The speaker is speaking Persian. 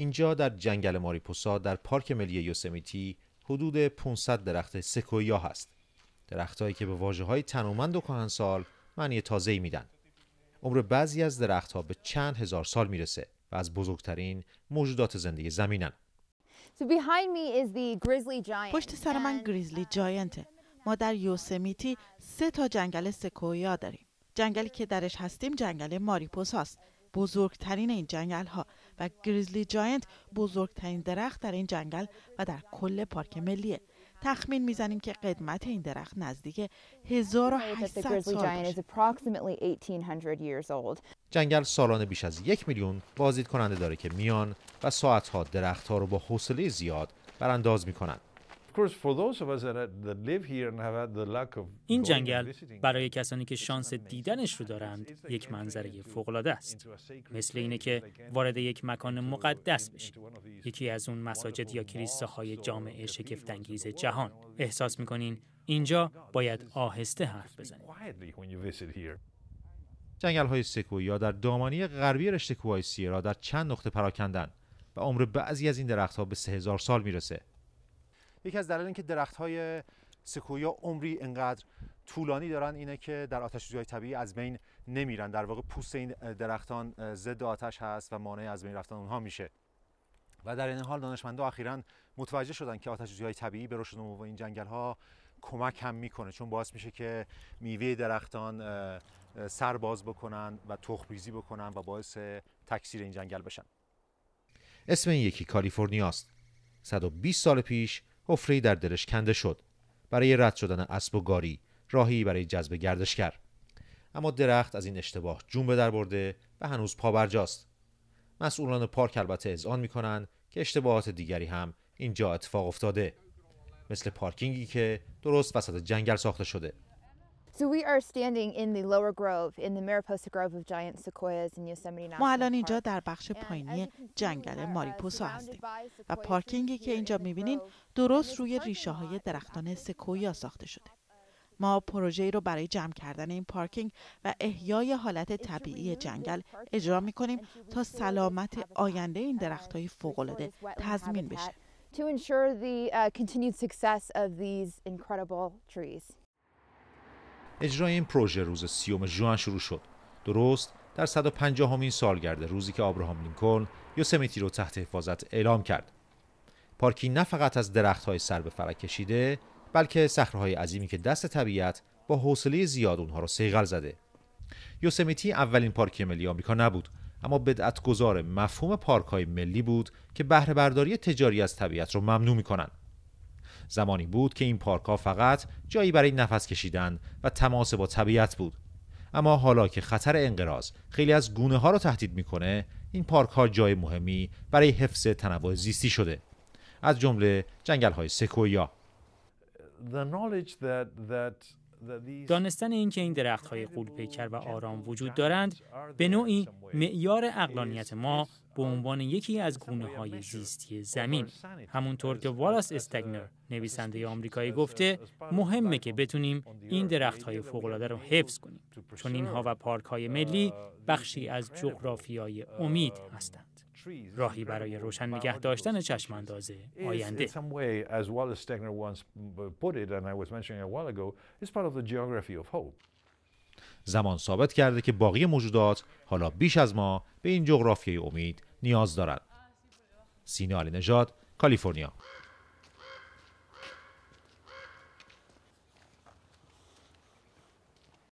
اینجا در جنگل ماریپوسا در پارک ملی یوسمیتی حدود 500 درخت سکویا هست درختهایی که به واجه های تنومند و کهنسال معنی تازه‌ای میدن عمر بعضی از درختها به چند هزار سال میرسه و از بزرگترین موجودات زندگی زمینن پشت سر من گریزلی جاینته ما در یوسمیتی سه تا جنگل سکویا داریم جنگلی که درش هستیم جنگل ماریپوس بزرگترین این جنگل ها و گریزلی جاینت بزرگترین درخت در این جنگل و در کل پارک ملیه تخمین میزنیم که قدمت این درخت نزدیک 1800 سال جنگل سالانه بیش از یک میلیون بازدید کننده داره که میان و ساعتها درختها رو با حوصله زیاد برانداز میکنند این جنگل برای کسانی که شانس دیدنش رو دارند یک منظره فوقلاده است مثل اینه که وارد یک مکان مقدس بشید یکی از اون مساجد یا کلیساهای جامعه شگفتانگیز جهان احساس میکنین اینجا باید آهسته حرف بزنید جنگل های سکویا در دامانی غربی رشته کوهای سیرا در چند نقطه پراکندن و عمر بعضی از این درختها به 3000 سال میرسه یکی از دلایل اینکه درخت های سکویا عمری انقدر طولانی دارن اینه که در آتش طبیعی از بین نمیرن در واقع پوست این درختان ضد آتش هست و مانع از بین رفتن اونها میشه و در این حال دانشمندا اخیرا متوجه شدن که آتش های طبیعی به رشد و این جنگل ها کمک هم میکنه چون باعث میشه که میوه درختان سر باز بکنن و تخم ریزی بکنن و باعث تکثیر این جنگل بشن اسم این یکی کالیفرنیاست 120 سال پیش حفرهای در دلش کنده شد برای رد شدن اسب و گاری راهی برای جذب گردش کرد اما درخت از این اشتباه جون به در برده و هنوز پابرجاست مسئولان پارک البته اذعان میکنند که اشتباهات دیگری هم اینجا اتفاق افتاده مثل پارکینگی که درست وسط جنگل ساخته شده ما الان اینجا در بخش پایینی جنگل uh, ماریپوسا هستیم و پارکینگی که اینجا میبینین درست روی ریشه های درختان سکویا ساخته شده. Uh, ما پروژه رو برای جمع کردن این پارکینگ و احیای حالت طبیعی جنگل اجرا می تا سلامت uh, آینده این درخت های تضمین بشه. اجرای این پروژه روز سیوم ژوئن شروع شد درست در 150 همین سالگرد روزی که آبراهام لینکلن یوسمیتی رو تحت حفاظت اعلام کرد پارکی نه فقط از درخت های سر به فرق کشیده بلکه صخره‌های عظیمی که دست طبیعت با حوصله زیاد اونها رو سیغل زده یوسمیتی اولین پارکی ملی آمریکا نبود اما گذار مفهوم پارک های ملی بود که بهره برداری تجاری از طبیعت را ممنوع میکنند زمانی بود که این پارک ها فقط جایی برای نفس کشیدن و تماس با طبیعت بود اما حالا که خطر انقراض خیلی از گونه ها را تهدید میکنه این پارک ها جای مهمی برای حفظ تنوع زیستی شده از جمله جنگل های سکویا دانستن اینکه این درخت های قولپیکر و آرام وجود دارند به نوعی معیار اقلانیت ما به عنوان یکی از گونه های زیستی زمین همونطور که والاس استگنر نویسنده آمریکایی گفته مهمه که بتونیم این درخت های فوقلاده رو حفظ کنیم چون اینها و پارک های ملی بخشی از جغرافیای امید هستند راهی برای روشن نگه داشتن چشم آینده زمان ثابت کرده که باقی موجودات حالا بیش از ما به این جغرافیای امید نیاز دارند. سینا علی نژاد، کالیفرنیا.